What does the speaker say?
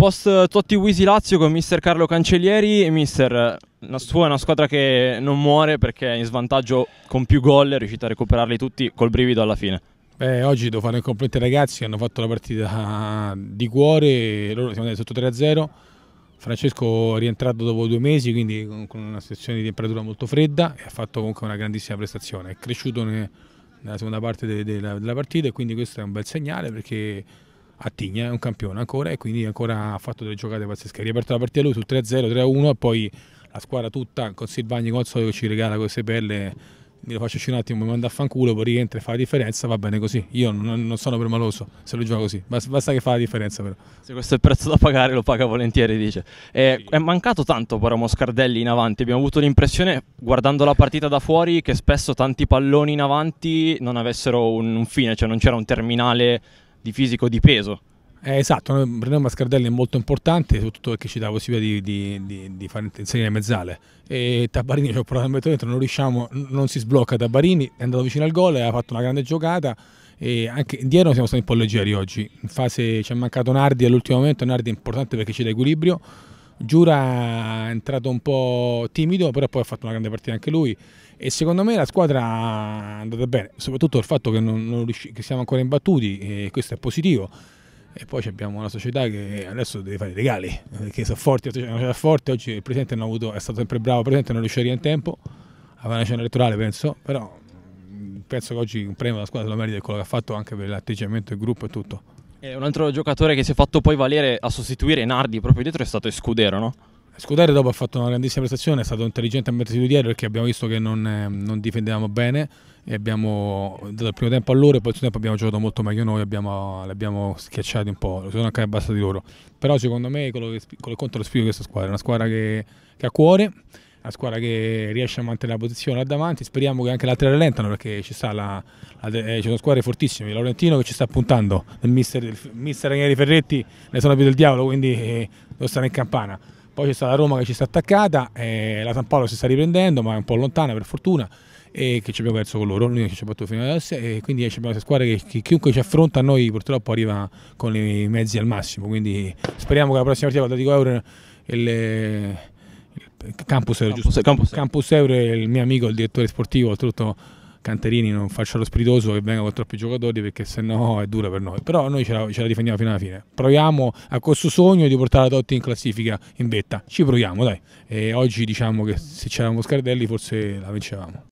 Post Totti Wisi Lazio con mister Carlo Cancellieri, mister, la eh, sua è una squadra che non muore perché è in svantaggio con più gol, è riuscita a recuperarli tutti col brivido alla fine. Beh, oggi devo fare un completo ai ragazzi, hanno fatto la partita di cuore, loro siamo andati sotto 3-0, Francesco è rientrato dopo due mesi, quindi con una sessione di temperatura molto fredda e ha fatto comunque una grandissima prestazione, è cresciuto nella seconda parte della partita e quindi questo è un bel segnale perché a Tigna, è un campione ancora e quindi ancora ha fatto delle giocate pazzesche. Ha riaperto la partita lui sul 3-0, 3-1 e poi la squadra tutta con Silvagni come al solito ci regala queste pelle mi lo faccio un attimo, mi manda a fanculo, poi rientra e fa la differenza, va bene così. Io non, non sono permaloso se lo gioco così, basta, basta, che fa la differenza però. Se questo è il prezzo da pagare lo paga volentieri, dice. E, eh, sì. È mancato tanto però Moscardelli in avanti, abbiamo avuto l'impressione, guardando la partita da fuori, che spesso tanti palloni in avanti non avessero un, un fine, cioè non c'era un terminale di fisico di peso. Eh, esatto, noi prendiamo Mascardelli è molto importante, soprattutto perché ci dà la possibilità di, di, di, di fare inserire mezzale. E Tabarini ci ha provato a mettere dentro, non riusciamo, non si sblocca Tabarini, è andato vicino al gol, ha fatto una grande giocata e anche indietro siamo stati un po' leggeri oggi. In fase ci è mancato Nardi all'ultimo momento, Nardi è importante perché ci dà equilibrio Giura è entrato un po' timido, però poi ha fatto una grande partita anche lui e secondo me la squadra è andata bene, soprattutto il fatto che, non, non che siamo ancora imbattuti e questo è positivo. E poi abbiamo una società che adesso deve fare i regali, perché eh, sono forti, una società forte, oggi il Presidente avuto, è stato sempre bravo, il Presidente non riuscirà in tempo, aveva una cena elettorale penso, però mm, penso che oggi un premio alla squadra se lo merita quello che ha fatto anche per l'atteggiamento del gruppo e tutto. E un altro giocatore che si è fatto poi valere a sostituire Nardi proprio dietro è stato Escudero, no? Scudero dopo ha fatto una grandissima prestazione, è stato intelligente a mettersi di dietro perché abbiamo visto che non, eh, non difendevamo bene e abbiamo dato il primo tempo a loro e poi il secondo tempo abbiamo giocato molto meglio noi, abbiamo, li abbiamo schiacciati un po', sono anche abbassati loro. Però secondo me quello che, quello che conta lo spirito di questa squadra, è una squadra che, che ha cuore la squadra che riesce a mantenere la posizione là davanti, speriamo che anche le altre rallentano perché ci, la, la, eh, ci sono squadre fortissime, il Laurentino che ci sta puntando, il mister, il mister Ranieri Ferretti ne sono più del diavolo quindi eh, devo stare in campana. Poi c'è stata Roma che ci sta attaccata, eh, la San Paolo si sta riprendendo ma è un po' lontana per fortuna e che ci abbiamo perso con loro, l'unica che ci ha battuto fino adesso e quindi eh, ci abbiamo questa squadra che, chiunque ci affronta a noi purtroppo arriva con i mezzi al massimo, quindi speriamo che la prossima partita con l'Atletico Euro il, Campus Euro, Campus, Campus, Campus Euro è il mio amico, il direttore sportivo, oltretutto Canterini non faccia lo spiritoso che venga con troppi giocatori perché sennò è dura per noi. Però noi ce la, ce la difendiamo fino alla fine. Proviamo a questo sogno di portare la Totti in classifica in vetta. Ci proviamo, dai. E oggi diciamo che se c'era Moscardelli forse la vincevamo.